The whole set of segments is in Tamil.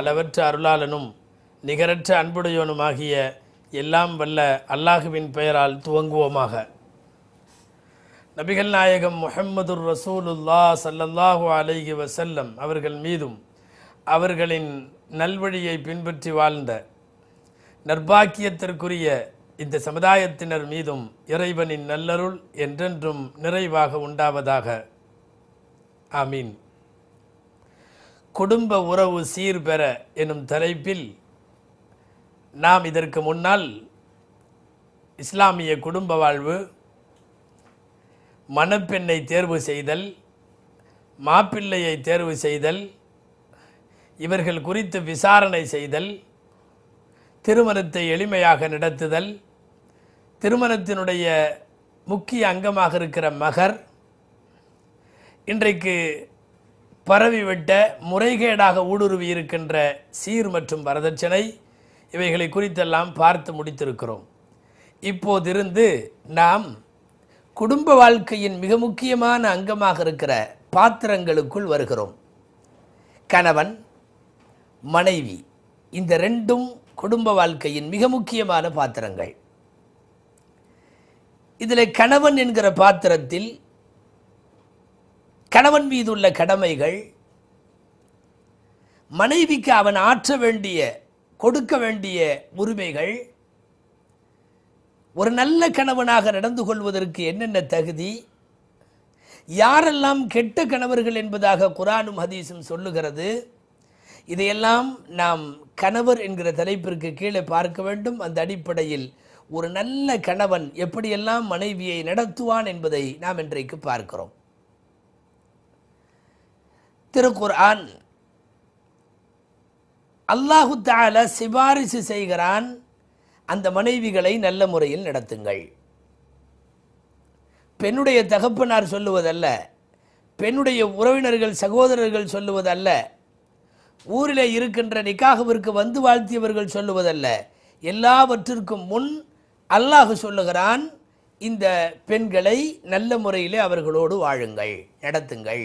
அளவற்ற அருளாளனும் நிகரற்ற அன்புடையவனுமாகிய எல்லாம் வல்ல அல்லாஹுவின் பெயரால் துவங்குவோமாக நபிகள் நாயகம் முஹம்மதுர் ரசூலுல்லா சல்லல்லாஹு அலைஹி வசல்லம் அவர்கள் மீதும் அவர்களின் நல்வழியை பின்பற்றி வாழ்ந்த நர்பாக்கியத்திற்குரிய இந்த சமுதாயத்தினர் மீதும் இறைவனின் நல்லருள் என்றென்றும் நிறைவாக உண்டாவதாக ஆமீன் குடும்ப உறவு சீர்பெற என்னும் தலைப்பில் நாம் இதற்கு முன்னால் இஸ்லாமிய குடும்ப வாழ்வு மணப்பெண்ணை தேர்வு செய்தல் மாப்பிள்ளையை தேர்வு செய்தல் இவர்கள் குறித்து விசாரணை செய்தல் திருமணத்தை எளிமையாக நடத்துதல் திருமணத்தினுடைய முக்கிய அங்கமாக இருக்கிற மகர் இன்றைக்கு பரவிவிட்ட முறைகேடாக ஊடுருவி இருக்கின்ற சீர் மற்றும் வரதட்சணை இவைகளை குறித்தெல்லாம் பார்த்து முடித்திருக்கிறோம் இப்போதிருந்து நாம் குடும்ப வாழ்க்கையின் மிக முக்கியமான அங்கமாக இருக்கிற பாத்திரங்களுக்குள் வருகிறோம் கணவன் மனைவி இந்த ரெண்டும் குடும்ப வாழ்க்கையின் மிக முக்கியமான பாத்திரங்கள் இதில் கணவன் என்கிற பாத்திரத்தில் கணவன் மீது உள்ள கடமைகள் மனைவிக்கு அவன் ஆற்ற வேண்டிய கொடுக்க வேண்டிய உரிமைகள் ஒரு நல்ல கணவனாக நடந்து கொள்வதற்கு என்னென்ன தகுதி யாரெல்லாம் கெட்ட கணவர்கள் என்பதாக குரானும் ஹதீஸும் சொல்லுகிறது இதையெல்லாம் நாம் கணவர் என்கிற தலைப்பிற்கு கீழே பார்க்க வேண்டும் அந்த அடிப்படையில் ஒரு நல்ல கணவன் எப்படியெல்லாம் மனைவியை நடத்துவான் என்பதை நாம் இன்றைக்கு பார்க்கிறோம் திருக்குர்ஆன் அல்லாஹு தால சிபாரிசு செய்கிறான் அந்த மனைவிகளை நல்ல முறையில் நடத்துங்கள் பெண்ணுடைய தகப்பனார் சொல்லுவதல்ல பெண்ணுடைய உறவினர்கள் சகோதரர்கள் சொல்லுவதல்ல ஊரில் இருக்கின்ற நிக்காகவிற்கு வந்து வாழ்த்தியவர்கள் சொல்லுவதல்ல எல்லாவற்றிற்கும் முன் அல்லாஹு சொல்லுகிறான் இந்த பெண்களை நல்ல முறையிலே அவர்களோடு வாழுங்கள் நடத்துங்கள்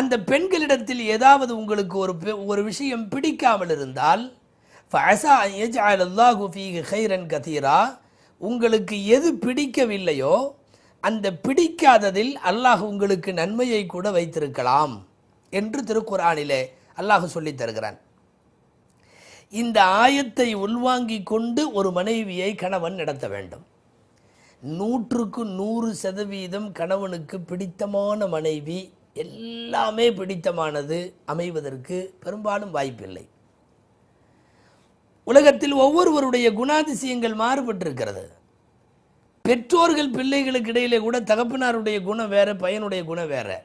அந்த பெண்களிடத்தில் ஏதாவது உங்களுக்கு ஒரு ஒரு விஷயம் பிடிக்காமல் இருந்தால் ஹைரன் கதீரா உங்களுக்கு எது பிடிக்கவில்லையோ அந்த பிடிக்காததில் அல்லாஹ் உங்களுக்கு நன்மையை கூட வைத்திருக்கலாம் என்று திருக்குறானிலே அல்லாஹ் சொல்லி தருகிறான் இந்த ஆயத்தை உள்வாங்கிக் கொண்டு ஒரு மனைவியை கணவன் நடத்த வேண்டும் நூற்றுக்கு நூறு சதவீதம் கணவனுக்கு பிடித்தமான மனைவி எல்லாமே பிடித்தமானது அமைவதற்கு பெரும்பாலும் வாய்ப்பில்லை உலகத்தில் ஒவ்வொருவருடைய குணாதிசயங்கள் மாறுபட்டிருக்கிறது பெற்றோர்கள் பிள்ளைகளுக்கு இடையிலே கூட தகப்பனாருடைய குணம் வேறு பையனுடைய குணம் வேறு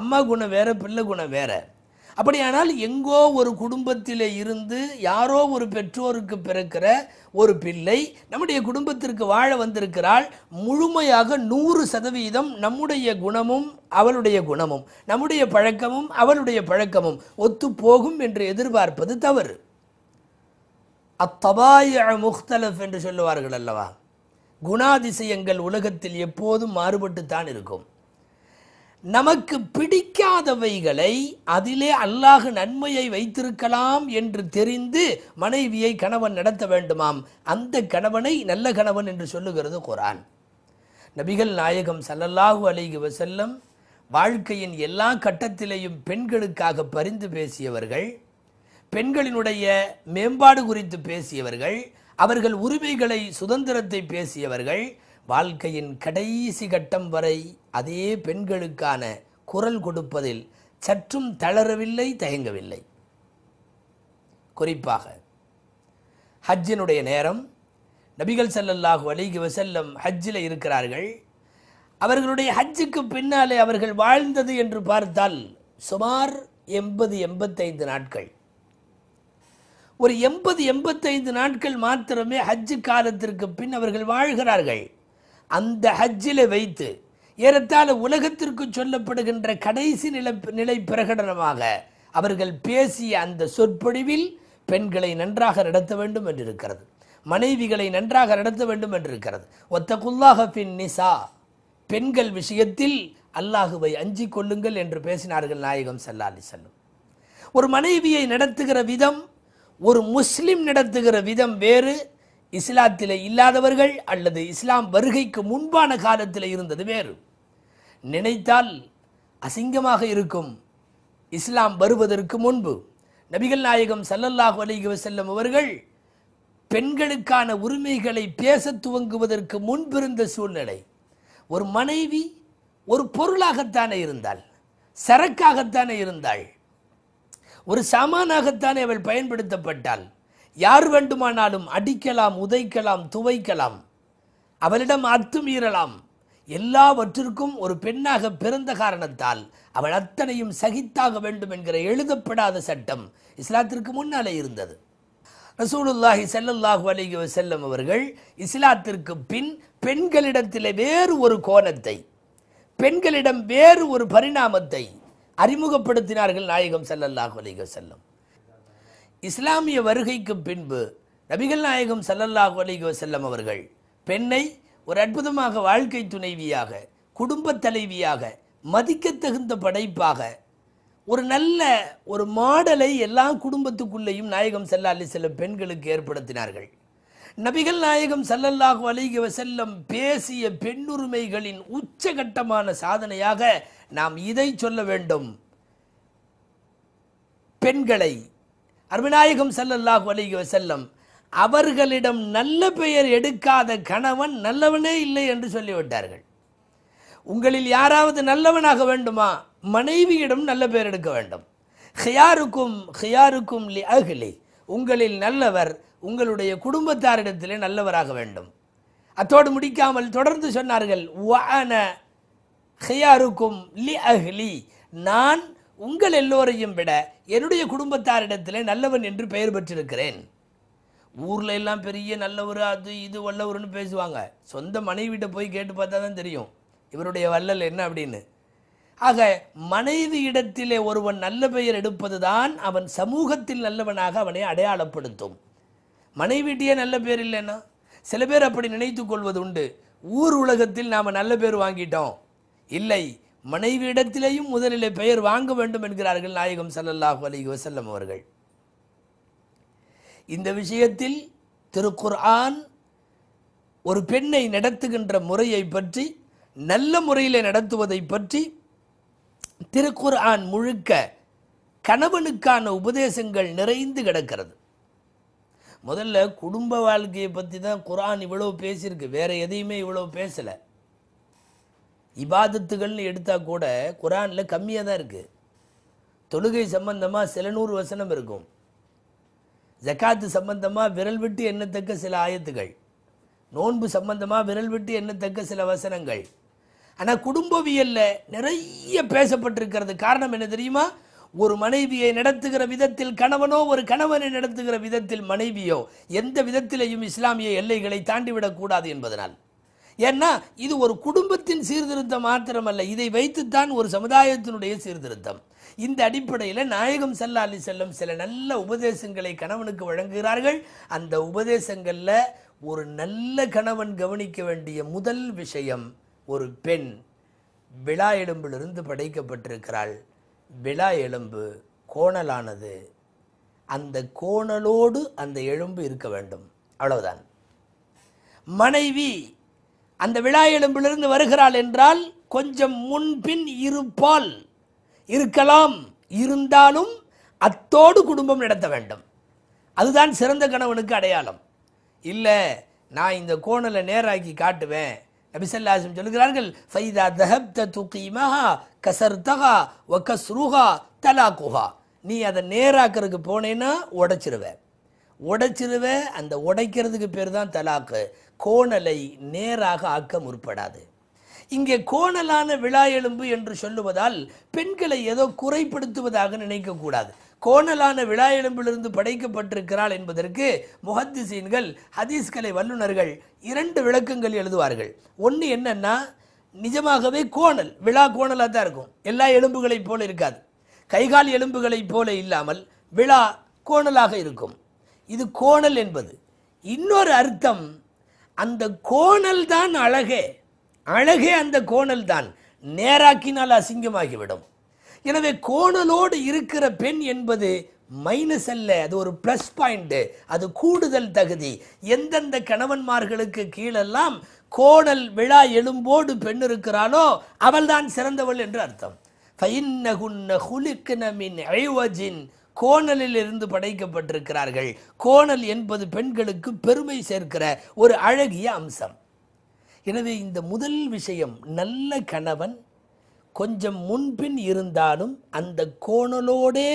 அம்மா குணம் வேறு பிள்ளை குணம் வேறு அப்படியானால் எங்கோ ஒரு குடும்பத்தில் இருந்து யாரோ ஒரு பெற்றோருக்கு பிறக்கிற ஒரு பிள்ளை நம்முடைய குடும்பத்திற்கு வாழ வந்திருக்கிறாள் முழுமையாக நூறு சதவீதம் நம்முடைய குணமும் அவளுடைய குணமும் நம்முடைய பழக்கமும் அவளுடைய பழக்கமும் ஒத்து போகும் என்று எதிர்பார்ப்பது தவறு அத்தபாய முஹ்தலஃப் என்று சொல்லுவார்கள் அல்லவா குணாதிசயங்கள் உலகத்தில் எப்போதும் மாறுபட்டுத்தான் இருக்கும் நமக்கு பிடிக்காதவைகளை அதிலே அல்லாஹ் நன்மையை வைத்திருக்கலாம் என்று தெரிந்து மனைவியை கணவன் நடத்த வேண்டுமாம் அந்த கணவனை நல்ல கணவன் என்று சொல்லுகிறது குரான் நபிகள் நாயகம் சல்லல்லாஹு அலிகி வசல்லம் வாழ்க்கையின் எல்லா கட்டத்திலேயும் பெண்களுக்காக பரிந்து பேசியவர்கள் பெண்களினுடைய மேம்பாடு குறித்து பேசியவர்கள் அவர்கள் உரிமைகளை சுதந்திரத்தை பேசியவர்கள் வாழ்க்கையின் கடைசி கட்டம் வரை அதே பெண்களுக்கான குரல் கொடுப்பதில் சற்றும் தளரவில்லை தயங்கவில்லை குறிப்பாக ஹஜ்ஜினுடைய நேரம் நபிகள் சல்லல்லாஹு அலிகி வசல்லம் ஹஜ்ஜில் இருக்கிறார்கள் அவர்களுடைய ஹஜ்ஜுக்கு பின்னாலே அவர்கள் வாழ்ந்தது என்று பார்த்தால் சுமார் எண்பது எண்பத்தைந்து நாட்கள் ஒரு எண்பது எண்பத்தைந்து நாட்கள் மாத்திரமே ஹஜ்ஜு காலத்திற்கு பின் அவர்கள் வாழ்கிறார்கள் அந்த ஹஜ்ஜில் வைத்து ஏறத்தாழ உலகத்திற்கு சொல்லப்படுகின்ற கடைசி நில நிலை பிரகடனமாக அவர்கள் பேசிய அந்த சொற்பொழிவில் பெண்களை நன்றாக நடத்த வேண்டும் என்றிருக்கிறது மனைவிகளை நன்றாக நடத்த வேண்டும் என்றிருக்கிறது ஒத்த பின் நிசா பெண்கள் விஷயத்தில் அல்லாஹுவை அஞ்சிக் கொள்ளுங்கள் என்று பேசினார்கள் நாயகம் சல்லாலி செல்லும் ஒரு மனைவியை நடத்துகிற விதம் ஒரு முஸ்லிம் நடத்துகிற விதம் வேறு இஸ்லாத்தில் இல்லாதவர்கள் அல்லது இஸ்லாம் வருகைக்கு முன்பான காலத்தில் இருந்தது வேறு நினைத்தால் அசிங்கமாக இருக்கும் இஸ்லாம் வருவதற்கு முன்பு நபிகள் நாயகம் சல்லல்லாஹ் அலிக வசல்லம் அவர்கள் பெண்களுக்கான உரிமைகளை பேச துவங்குவதற்கு முன்பிருந்த சூழ்நிலை ஒரு மனைவி ஒரு பொருளாகத்தானே இருந்தால் சரக்காகத்தானே இருந்தாள் ஒரு சாமானாகத்தானே அவள் பயன்படுத்தப்பட்டாள் யார் வேண்டுமானாலும் அடிக்கலாம் உதைக்கலாம் துவைக்கலாம் அவளிடம் மீறலாம் எல்லாவற்றிற்கும் ஒரு பெண்ணாக பிறந்த காரணத்தால் அவள் அத்தனையும் சகித்தாக வேண்டும் என்கிற எழுதப்படாத சட்டம் இஸ்லாத்திற்கு முன்னாலே இருந்தது ரசூலுல்லாஹி செல்லல்லாஹு அலிஹி வசல்லம் அவர்கள் இஸ்லாத்திற்கு பின் பெண்களிடத்திலே வேறு ஒரு கோணத்தை பெண்களிடம் வேறு ஒரு பரிணாமத்தை அறிமுகப்படுத்தினார்கள் நாயகம் செல்லல்லாஹு அலிஹி வசல்லம் இஸ்லாமிய வருகைக்கு பின்பு நபிகள் நாயகம் சல்லல்லாஹு அலிக செல்லம் அவர்கள் பெண்ணை ஒரு அற்புதமாக வாழ்க்கை துணைவியாக குடும்ப தலைவியாக மதிக்கத்தகுந்த படைப்பாக ஒரு நல்ல ஒரு மாடலை எல்லா குடும்பத்துக்குள்ளேயும் நாயகம் செல்லா அலி செல்லம் பெண்களுக்கு ஏற்படுத்தினார்கள் நபிகள் நாயகம் சல்லல்லாஹு அலிக வசல்லம் பேசிய பெண்ணுரிமைகளின் உச்சகட்டமான சாதனையாக நாம் இதை சொல்ல வேண்டும் பெண்களை அருமிநாயகம் சல்லல்லாஹு அலிக செல்லம் அவர்களிடம் நல்ல பெயர் எடுக்காத கணவன் நல்லவனே இல்லை என்று சொல்லிவிட்டார்கள் உங்களில் யாராவது நல்லவனாக வேண்டுமா மனைவியிடம் நல்ல பெயர் எடுக்க வேண்டும் ஹியாருக்கும் ஹியாருக்கும் லி அகிலி உங்களில் நல்லவர் உங்களுடைய குடும்பத்தாரிடத்திலே நல்லவராக வேண்டும் அத்தோடு முடிக்காமல் தொடர்ந்து சொன்னார்கள் வன ஹியாருக்கும் லி அஹ்லி நான் உங்கள் எல்லோரையும் விட என்னுடைய குடும்பத்தாரிடத்திலே நல்லவன் என்று பெயர் பெற்றிருக்கிறேன் ஊரில் எல்லாம் பெரிய நல்லவர் அது இது வல்லவர்னு பேசுவாங்க சொந்த மனைவிட்ட போய் கேட்டு பார்த்தா தான் தெரியும் இவருடைய வல்லல் என்ன அப்படின்னு ஆக மனைவி இடத்திலே ஒருவன் நல்ல பெயர் எடுப்பது தான் அவன் சமூகத்தில் நல்லவனாக அவனை அடையாளப்படுத்தும் மனைவிட்டியே நல்ல பேர் இல்லைன்னா சில பேர் அப்படி நினைத்து கொள்வது உண்டு ஊர் உலகத்தில் நாம் நல்ல பேர் வாங்கிட்டோம் இல்லை மனைவியிடத்திலேயும் முதலிலே பெயர் வாங்க வேண்டும் என்கிறார்கள் நாயகம் சல்லல்லாஹு அலி வசல்லம் அவர்கள் இந்த விஷயத்தில் திருக்குர்ஆன் ஒரு பெண்ணை நடத்துகின்ற முறையை பற்றி நல்ல முறையில் நடத்துவதை பற்றி திருக்குர்ஆன் முழுக்க கணவனுக்கான உபதேசங்கள் நிறைந்து கிடக்கிறது முதல்ல குடும்ப வாழ்க்கையை பற்றி தான் குரான் இவ்வளோ பேசியிருக்கு வேறு எதையுமே இவ்வளோ பேசலை இபாதத்துகள்னு எடுத்தால் கூட குரானில் கம்மியாக தான் இருக்குது தொழுகை சம்பந்தமாக சில நூறு வசனம் இருக்கும் ஜக்காத்து சம்பந்தமாக விரல் விட்டு எண்ணத்தக்க சில ஆயத்துகள் நோன்பு சம்பந்தமாக விரல் விட்டு எண்ணத்தக்க சில வசனங்கள் ஆனால் குடும்பவியலில் நிறைய பேசப்பட்டிருக்கிறது காரணம் என்ன தெரியுமா ஒரு மனைவியை நடத்துகிற விதத்தில் கணவனோ ஒரு கணவனை நடத்துகிற விதத்தில் மனைவியோ எந்த விதத்திலையும் இஸ்லாமிய எல்லைகளை தாண்டிவிடக்கூடாது என்பதனால் ஏன்னா இது ஒரு குடும்பத்தின் சீர்திருத்தம் மாத்திரமல்ல இதை வைத்துத்தான் ஒரு சமுதாயத்தினுடைய சீர்திருத்தம் இந்த அடிப்படையில் நாயகம் செல்லாலி அலி செல்லும் சில நல்ல உபதேசங்களை கணவனுக்கு வழங்குகிறார்கள் அந்த உபதேசங்களில் ஒரு நல்ல கணவன் கவனிக்க வேண்டிய முதல் விஷயம் ஒரு பெண் விழா எலும்பிலிருந்து படைக்கப்பட்டிருக்கிறாள் விழா எலும்பு கோணலானது அந்த கோணலோடு அந்த எலும்பு இருக்க வேண்டும் அவ்வளவுதான் மனைவி அந்த விழா எலும்பிலிருந்து வருகிறாள் என்றால் கொஞ்சம் முன்பின் இருப்பால் இருக்கலாம் இருந்தாலும் அத்தோடு குடும்பம் நடத்த வேண்டும் அதுதான் சிறந்த கணவனுக்கு அடையாளம் இல்லை நான் இந்த கோணலை நேராக்கி காட்டுவேன் நபிசல்லாசம் சொல்கிறார்கள் ஃபைதா தஹப்த துக்கீமஹா கசர்தகா ஒ கஸ்ருஹா குஹா நீ அதை நேராக்கிறதுக்கு போனேன்னா உடச்சிருவேன் உடைச்சிருவே அந்த உடைக்கிறதுக்கு பேர் தான் தலாக்கு கோணலை நேராக ஆக்க முற்படாது இங்கே கோணலான விழா எலும்பு என்று சொல்லுவதால் பெண்களை ஏதோ குறைப்படுத்துவதாக நினைக்கக்கூடாது கோணலான விழா எலும்பிலிருந்து படைக்கப்பட்டிருக்கிறாள் என்பதற்கு முஹத்திசீன்கள் ஹதீஸ்கலை வல்லுநர்கள் இரண்டு விளக்கங்கள் எழுதுவார்கள் ஒன்று என்னென்னா நிஜமாகவே கோணல் விழா கோணலாக தான் இருக்கும் எல்லா எலும்புகளைப் போல இருக்காது கைகால் எலும்புகளைப் போல இல்லாமல் விழா கோணலாக இருக்கும் இது கோணல் என்பது இன்னொரு அர்த்தம் அந்த கோணல் தான் அழகே அழகே அந்த கோணல் தான் நேராக்கினால் அசிங்கமாகிவிடும் எனவே கோணலோடு இருக்கிற பெண் என்பது மைனஸ் அல்ல அது ஒரு ப்ளஸ் பாயிண்ட்டு அது கூடுதல் தகுதி எந்தெந்த கணவன்மார்களுக்கு கீழெல்லாம் கோணல் விழா எழும்போடு பெண் இருக்கிறாளோ அவள்தான் சிறந்தவள் என்று அர்த்தம் ஃபைன்னகுன்ன ஐவஜின் கோணலில் இருந்து படைக்கப்பட்டிருக்கிறார்கள் கோணல் என்பது பெண்களுக்கு பெருமை சேர்க்கிற ஒரு அழகிய அம்சம் எனவே இந்த முதல் விஷயம் நல்ல கணவன் கொஞ்சம் முன்பின் இருந்தாலும் அந்த கோணலோடே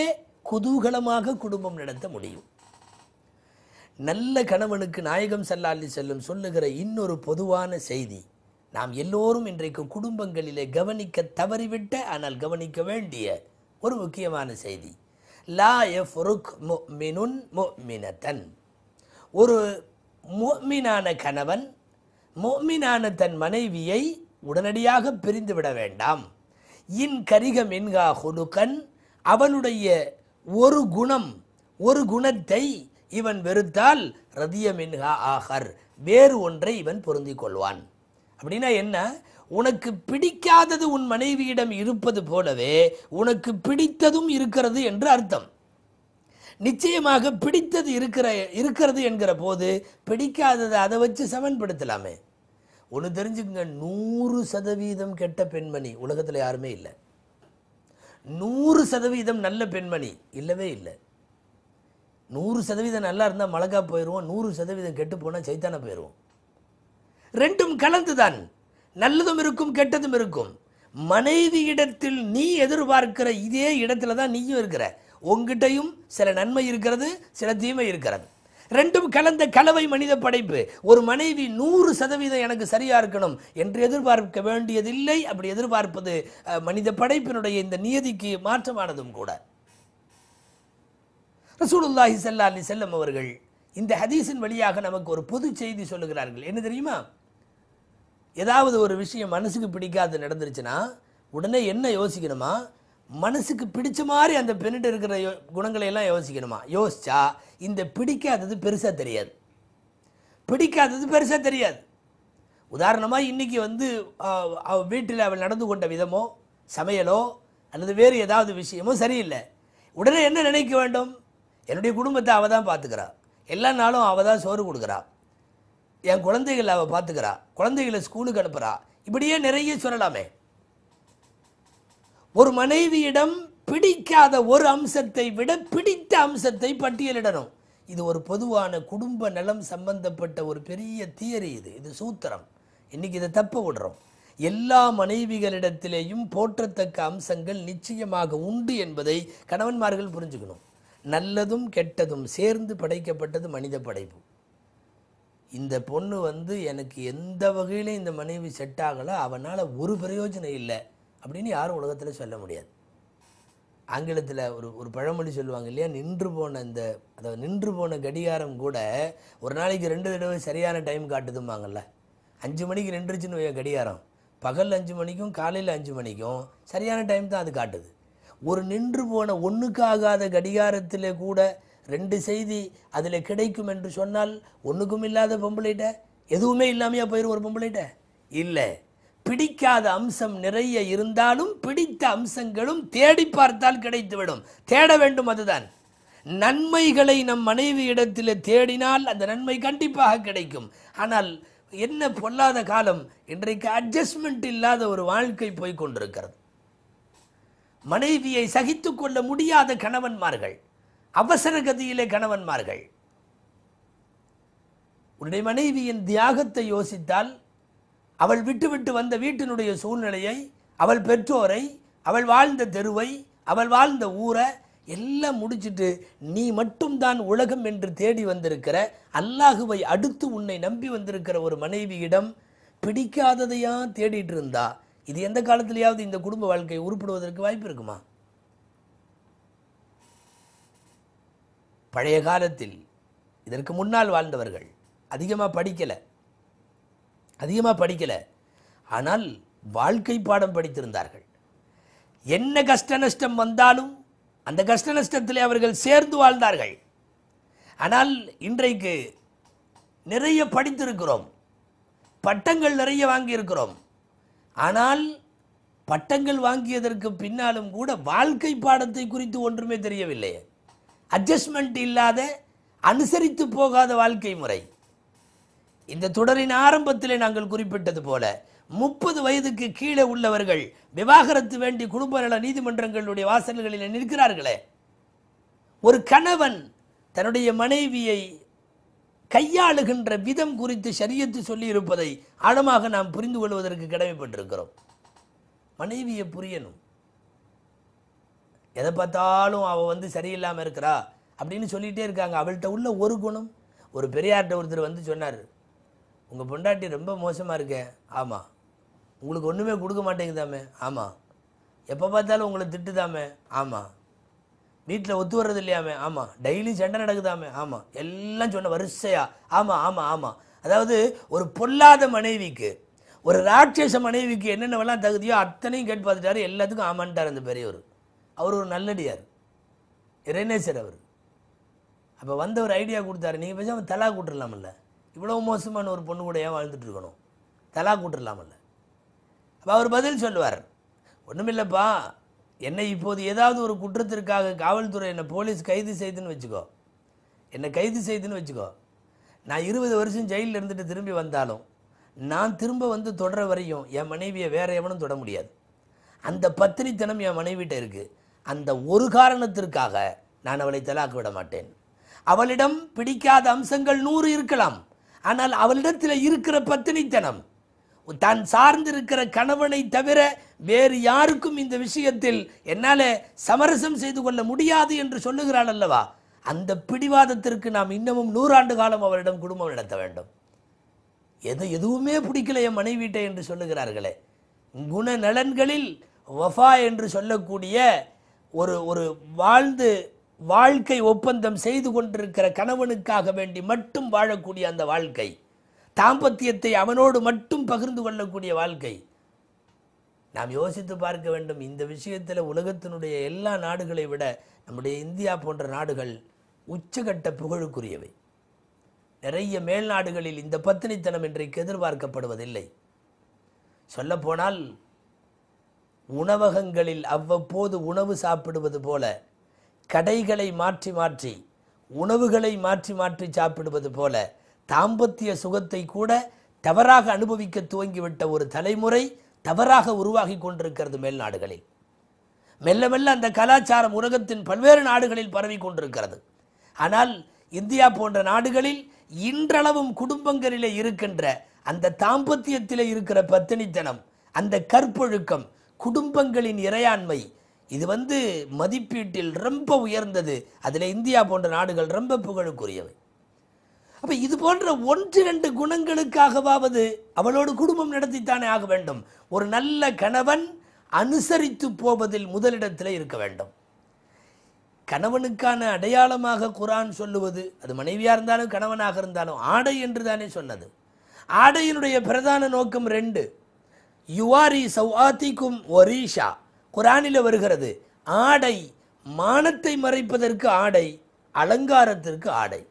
குதூகலமாக குடும்பம் நடத்த முடியும் நல்ல கணவனுக்கு நாயகம் சல்லாலி செல்லும் சொல்லுகிற இன்னொரு பொதுவான செய்தி நாம் எல்லோரும் இன்றைக்கு குடும்பங்களிலே கவனிக்க தவறிவிட்ட ஆனால் கவனிக்க வேண்டிய ஒரு முக்கியமான செய்தி லா எஃப்ருக் முக்மினுன் முக்மினத்தன் ஒரு முக்மினான கணவன் முக்மினான தன் மனைவியை உடனடியாக பிரிந்துவிட வேண்டாம் இன் கரிகம் என்கா ஹுலுக்கன் அவனுடைய ஒரு குணம் ஒரு குணத்தை இவன் வெறுத்தால் ரதியம் என்கா ஆகர் வேறு ஒன்றை இவன் பொருந்திக் கொள்வான் அப்படின்னா என்ன உனக்கு பிடிக்காதது உன் மனைவியிடம் இருப்பது போலவே உனக்கு பிடித்ததும் இருக்கிறது என்று அர்த்தம் நிச்சயமாக பிடித்தது இருக்கிற இருக்கிறது என்கிற போது பிடிக்காததை அதை வச்சு சமன்படுத்தலாமே ஒன்று தெரிஞ்சுக்கங்க நூறு சதவீதம் கெட்ட பெண்மணி உலகத்தில் யாருமே இல்லை நூறு சதவீதம் நல்ல பெண்மணி இல்லவே இல்லை நூறு சதவீதம் நல்லா இருந்தால் மழகா போயிடுவோம் நூறு சதவீதம் கெட்டு போனால் சைத்தான போயிடுவோம் ரெண்டும் கலந்து தான் நல்லதும் இருக்கும் கெட்டதும் இருக்கும் மனைவியிடத்தில் நீ எதிர்பார்க்கிற இதே இடத்துல தான் நீயும் இருக்கிற உங்ககிட்டையும் சில நன்மை இருக்கிறது சில தீமை இருக்கிறது ரெண்டும் கலந்த கலவை மனித படைப்பு ஒரு மனைவி நூறு சதவீதம் எனக்கு சரியா இருக்கணும் என்று எதிர்பார்க்க வேண்டியதில்லை அப்படி எதிர்பார்ப்பது மனித படைப்பினுடைய இந்த நியதிக்கு மாற்றமானதும் கூட ரசூலுல்லாஹி சல்லா அலி செல்லம் அவர்கள் இந்த ஹதீஸின் வழியாக நமக்கு ஒரு பொது செய்தி சொல்லுகிறார்கள் என்ன தெரியுமா ஏதாவது ஒரு விஷயம் மனசுக்கு பிடிக்காது நடந்துருச்சுன்னா உடனே என்ன யோசிக்கணுமா மனசுக்கு பிடிச்ச மாதிரி அந்த பெண்ணிட்ட இருக்கிற யோ குணங்களையெல்லாம் யோசிக்கணுமா யோசிச்சா இந்த பிடிக்காதது பெருசாக தெரியாது பிடிக்காதது பெருசாக தெரியாது உதாரணமாக இன்றைக்கி வந்து அவள் வீட்டில் அவள் நடந்து கொண்ட விதமோ சமையலோ அல்லது வேறு ஏதாவது விஷயமோ சரியில்லை உடனே என்ன நினைக்க வேண்டும் என்னுடைய குடும்பத்தை அவள் தான் பார்த்துக்கிறாள் எல்லா நாளும் அவள் தான் சோறு கொடுக்குறாள் என் குழந்தைகளை அவள் பார்த்துக்கிறா குழந்தைகளை ஸ்கூலுக்கு அனுப்புகிறா இப்படியே நிறைய சொல்லலாமே ஒரு மனைவியிடம் பிடிக்காத ஒரு அம்சத்தை விட பிடித்த அம்சத்தை பட்டியலிடணும் இது ஒரு பொதுவான குடும்ப நலம் சம்பந்தப்பட்ட ஒரு பெரிய தியரி இது இது சூத்திரம் இன்னைக்கு இதை தப்ப விடுறோம் எல்லா மனைவிகளிடத்திலேயும் போற்றத்தக்க அம்சங்கள் நிச்சயமாக உண்டு என்பதை கணவன்மார்கள் புரிஞ்சுக்கணும் நல்லதும் கெட்டதும் சேர்ந்து படைக்கப்பட்டது மனித படைப்பு இந்த பொண்ணு வந்து எனக்கு எந்த வகையிலும் இந்த மனைவி செட் ஆகலை அவனால் ஒரு பிரயோஜனம் இல்லை அப்படின்னு யாரும் உலகத்தில் சொல்ல முடியாது ஆங்கிலத்தில் ஒரு ஒரு பழமொழி சொல்லுவாங்க இல்லையா நின்று போன இந்த அதாவது நின்று போன கடிகாரம் கூட ஒரு நாளைக்கு ரெண்டு தடவை சரியான டைம் காட்டுதுமாங்கல்ல அஞ்சு மணிக்கு ரெண்டுருச்சுன்னு கடிகாரம் பகல் அஞ்சு மணிக்கும் காலையில் அஞ்சு மணிக்கும் சரியான டைம் தான் அது காட்டுது ஒரு நின்று போன ஒன்றுக்காகாத கடிகாரத்தில் கூட ரெண்டு செய்தி அதில் கிடைக்கும் என்று சொன்னால் ஒன்றுக்கும் இல்லாத பொம்பளைகிட்ட எதுவுமே இல்லாமையாக போயிடும் ஒரு பொம்பளைகிட்ட இல்லை பிடிக்காத அம்சம் நிறைய இருந்தாலும் பிடித்த அம்சங்களும் தேடி பார்த்தால் கிடைத்துவிடும் தேட வேண்டும் அதுதான் நன்மைகளை நம் மனைவி இடத்தில் தேடினால் அந்த நன்மை கண்டிப்பாக கிடைக்கும் ஆனால் என்ன பொல்லாத காலம் இன்றைக்கு அட்ஜஸ்ட்மெண்ட் இல்லாத ஒரு வாழ்க்கை போய் கொண்டிருக்கிறது மனைவியை சகித்துக்கொள்ள கொள்ள முடியாத கணவன்மார்கள் அவசர கதியிலே கணவன்மார்கள் உன்னுடைய மனைவியின் தியாகத்தை யோசித்தால் அவள் விட்டுவிட்டு வந்த வீட்டினுடைய சூழ்நிலையை அவள் பெற்றோரை அவள் வாழ்ந்த தெருவை அவள் வாழ்ந்த ஊரை எல்லாம் முடிச்சுட்டு நீ மட்டும்தான் உலகம் என்று தேடி வந்திருக்கிற அல்லாஹுவை அடுத்து உன்னை நம்பி வந்திருக்கிற ஒரு மனைவியிடம் பிடிக்காததையா தேடிட்டு இருந்தா இது எந்த காலத்திலேயாவது இந்த குடும்ப வாழ்க்கை உருப்பிடுவதற்கு வாய்ப்பு இருக்குமா பழைய காலத்தில் இதற்கு முன்னால் வாழ்ந்தவர்கள் அதிகமாக படிக்கலை அதிகமாக படிக்கலை ஆனால் வாழ்க்கை பாடம் படித்திருந்தார்கள் என்ன கஷ்ட நஷ்டம் வந்தாலும் அந்த கஷ்ட நஷ்டத்தில் அவர்கள் சேர்ந்து வாழ்ந்தார்கள் ஆனால் இன்றைக்கு நிறைய படித்திருக்கிறோம் பட்டங்கள் நிறைய வாங்கியிருக்கிறோம் ஆனால் பட்டங்கள் வாங்கியதற்கு பின்னாலும் கூட வாழ்க்கை பாடத்தை குறித்து ஒன்றுமே தெரியவில்லை அட்ஜஸ்ட்மெண்ட் இல்லாத அனுசரித்து போகாத வாழ்க்கை முறை இந்த தொடரின் ஆரம்பத்தில் நாங்கள் குறிப்பிட்டது போல முப்பது வயதுக்கு கீழே உள்ளவர்கள் விவாகரத்து வேண்டி குடும்ப நல நீதிமன்றங்களுடைய வாசல்களில் நிற்கிறார்களே ஒரு கணவன் தன்னுடைய மனைவியை கையாளுகின்ற விதம் குறித்து சரியத்து சொல்லியிருப்பதை ஆழமாக நாம் புரிந்து கொள்வதற்கு கடமைப்பட்டிருக்கிறோம் மனைவியை புரியணும் எதை பார்த்தாலும் அவள் வந்து சரியில்லாமல் இருக்கிறா அப்படின்னு சொல்லிகிட்டே இருக்காங்க அவள்கிட்ட உள்ள ஒரு குணம் ஒரு பெரியார்கிட்ட ஒருத்தர் வந்து சொன்னார் உங்கள் பொண்டாட்டி ரொம்ப மோசமாக இருக்கேன் ஆமாம் உங்களுக்கு ஒன்றுமே கொடுக்க மாட்டேங்குதாமே ஆமாம் எப்போ பார்த்தாலும் உங்களை திட்டுதாமே ஆமாம் வீட்டில் ஒத்து வர்றது இல்லையாமே ஆமாம் டெய்லி சண்டை நடக்குதாமே ஆமாம் எல்லாம் சொன்ன வரிசையா ஆமாம் ஆமாம் ஆமாம் அதாவது ஒரு பொல்லாத மனைவிக்கு ஒரு ராட்சச மனைவிக்கு என்னென்னவெல்லாம் தகுதியோ அத்தனையும் கேட்டு பார்த்துட்டாரு எல்லாத்துக்கும் ஆமான்ட்டார் அந்த பெரியவர் அவர் ஒரு நல்லடியார் இறைநேசர் அவர் அப்போ வந்த ஒரு ஐடியா கொடுத்தாரு நீங்கள் பேசாமல் தலா கூட்டுடலாமல்ல இவ்வளோ மோசமான ஒரு பொண்ணு கூட ஏன் வாழ்ந்துட்டுருக்கணும் தலா கூட்டுடலாமல்ல அப்போ அவர் பதில் சொல்லுவார் ஒன்றுமில்லப்பா என்னை இப்போது ஏதாவது ஒரு குற்றத்திற்காக காவல்துறை என்னை போலீஸ் கைது செய்துன்னு வச்சுக்கோ என்னை கைது செய்துன்னு வச்சுக்கோ நான் இருபது வருஷம் ஜெயிலில் இருந்துட்டு திரும்பி வந்தாலும் நான் திரும்ப வந்து தொடர வரையும் என் மனைவியை வேறு எவனும் தொட முடியாது அந்த பத்திரித்தனம் என் மனைவிட்ட இருக்குது அந்த ஒரு காரணத்திற்காக நான் அவளை தலாக்கு விட மாட்டேன் அவளிடம் பிடிக்காத அம்சங்கள் நூறு இருக்கலாம் ஆனால் அவளிடத்தில் இருக்கிற பத்தினித்தனம் தான் சார்ந்திருக்கிற கணவனை தவிர வேறு யாருக்கும் இந்த விஷயத்தில் என்னால் சமரசம் செய்து கொள்ள முடியாது என்று சொல்லுகிறாள் அல்லவா அந்த பிடிவாதத்திற்கு நாம் இன்னமும் நூறாண்டு காலம் அவரிடம் குடும்பம் நடத்த வேண்டும் எது எதுவுமே பிடிக்கல என் மனைவிட்டை என்று சொல்லுகிறார்களே குண நலன்களில் வஃபா என்று சொல்லக்கூடிய ஒரு ஒரு வாழ்ந்து வாழ்க்கை ஒப்பந்தம் செய்து கொண்டிருக்கிற கணவனுக்காக வேண்டி மட்டும் வாழக்கூடிய அந்த வாழ்க்கை தாம்பத்தியத்தை அவனோடு மட்டும் பகிர்ந்து கொள்ளக்கூடிய வாழ்க்கை நாம் யோசித்து பார்க்க வேண்டும் இந்த விஷயத்தில் உலகத்தினுடைய எல்லா நாடுகளை விட நம்முடைய இந்தியா போன்ற நாடுகள் உச்சகட்ட புகழுக்குரியவை நிறைய மேல் நாடுகளில் இந்த பத்தினித்தனம் இன்றைக்கு எதிர்பார்க்கப்படுவதில்லை சொல்லப்போனால் உணவகங்களில் அவ்வப்போது உணவு சாப்பிடுவது போல கடைகளை மாற்றி மாற்றி உணவுகளை மாற்றி மாற்றி சாப்பிடுவது போல தாம்பத்திய சுகத்தை கூட தவறாக அனுபவிக்க துவங்கிவிட்ட ஒரு தலைமுறை தவறாக உருவாகி கொண்டிருக்கிறது மேல் நாடுகளில் மெல்ல மெல்ல அந்த கலாச்சாரம் உலகத்தின் பல்வேறு நாடுகளில் பரவி கொண்டிருக்கிறது ஆனால் இந்தியா போன்ற நாடுகளில் இன்றளவும் குடும்பங்களிலே இருக்கின்ற அந்த தாம்பத்தியத்தில் இருக்கிற பத்தினித்தனம் அந்த கற்பொழுக்கம் குடும்பங்களின் இறையாண்மை இது வந்து மதிப்பீட்டில் ரொம்ப உயர்ந்தது அதில் இந்தியா போன்ற நாடுகள் ரொம்ப புகழுக்குரியவை அப்போ இது போன்ற ஒன்று ரெண்டு குணங்களுக்காகவாவது அவளோடு குடும்பம் நடத்தித்தானே ஆக வேண்டும் ஒரு நல்ல கணவன் அனுசரித்து போவதில் முதலிடத்தில் இருக்க வேண்டும் கணவனுக்கான அடையாளமாக குரான் சொல்லுவது அது மனைவியாக இருந்தாலும் கணவனாக இருந்தாலும் ஆடை என்று தானே சொன்னது ஆடையினுடைய பிரதான நோக்கம் ரெண்டு யுவாரி சௌஆத்திக்கும் ஒரீஷா குரானில் வருகிறது ஆடை மானத்தை மறைப்பதற்கு ஆடை அலங்காரத்திற்கு ஆடை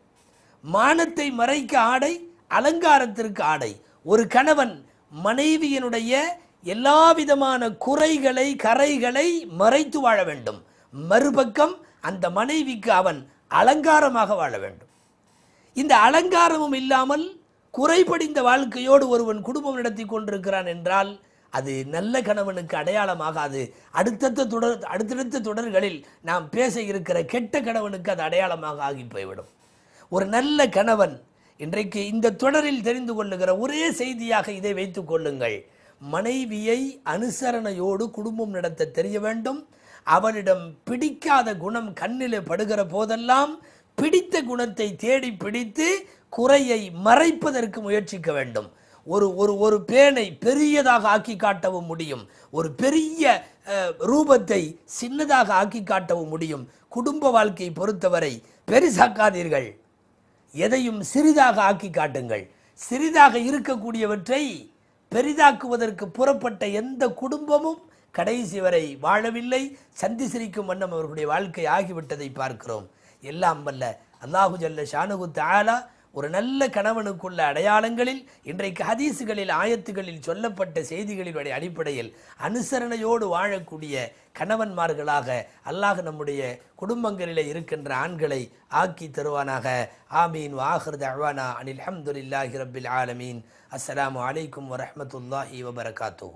மானத்தை மறைக்க ஆடை அலங்காரத்திற்கு ஆடை ஒரு கணவன் மனைவியினுடைய எல்லா விதமான குறைகளை கரைகளை மறைத்து வாழ வேண்டும் மறுபக்கம் அந்த மனைவிக்கு அவன் அலங்காரமாக வாழ வேண்டும் இந்த அலங்காரமும் இல்லாமல் குறைபடிந்த வாழ்க்கையோடு ஒருவன் குடும்பம் நடத்தி கொண்டிருக்கிறான் என்றால் அது நல்ல கணவனுக்கு அடையாளமாகாது அடுத்தடுத்த தொடர் அடுத்தடுத்த தொடர்களில் நாம் பேச இருக்கிற கெட்ட கணவனுக்கு அது அடையாளமாக ஆகி போய்விடும் ஒரு நல்ல கணவன் இன்றைக்கு இந்த தொடரில் தெரிந்து கொள்ளுகிற ஒரே செய்தியாக இதை வைத்துக் கொள்ளுங்கள் மனைவியை அனுசரணையோடு குடும்பம் நடத்த தெரிய வேண்டும் அவளிடம் பிடிக்காத குணம் கண்ணில் படுகிற போதெல்லாம் பிடித்த குணத்தை தேடி பிடித்து குறையை மறைப்பதற்கு முயற்சிக்க வேண்டும் ஒரு ஒரு ஒரு பேனை பெரியதாக ஆக்கி காட்டவும் முடியும் ஒரு பெரிய ரூபத்தை சின்னதாக ஆக்கி காட்டவும் முடியும் குடும்ப வாழ்க்கையை பொறுத்தவரை பெரிசாக்காதீர்கள் எதையும் சிறிதாக ஆக்கி காட்டுங்கள் சிறிதாக இருக்கக்கூடியவற்றை பெரிதாக்குவதற்கு புறப்பட்ட எந்த குடும்பமும் கடைசி வரை வாழவில்லை சந்தி சிரிக்கும் வண்ணம் அவர்களுடைய வாழ்க்கை ஆகிவிட்டதை பார்க்கிறோம் எல்லாம் வல்ல அல்லாஹு ஜல்ல ஷானுகு தாலா ஒரு நல்ல கணவனுக்குள்ள அடையாளங்களில் இன்றைக்கு ஹதீசுகளில் ஆயத்துகளில் சொல்லப்பட்ட செய்திகளினுடைய அடிப்படையில் அனுசரணையோடு வாழக்கூடிய கணவன்மார்களாக அல்லாஹ் நம்முடைய குடும்பங்களிலே இருக்கின்ற ஆண்களை ஆக்கி தருவானாக ஆமீன் வாஹர் தஹ்வானா அனில் அஹமதுல்லாஹி ரபில் ஆலமீன் அஸ்லாம் வலைக்கம் வரமத்துல்லாஹி வபரகாத்தூ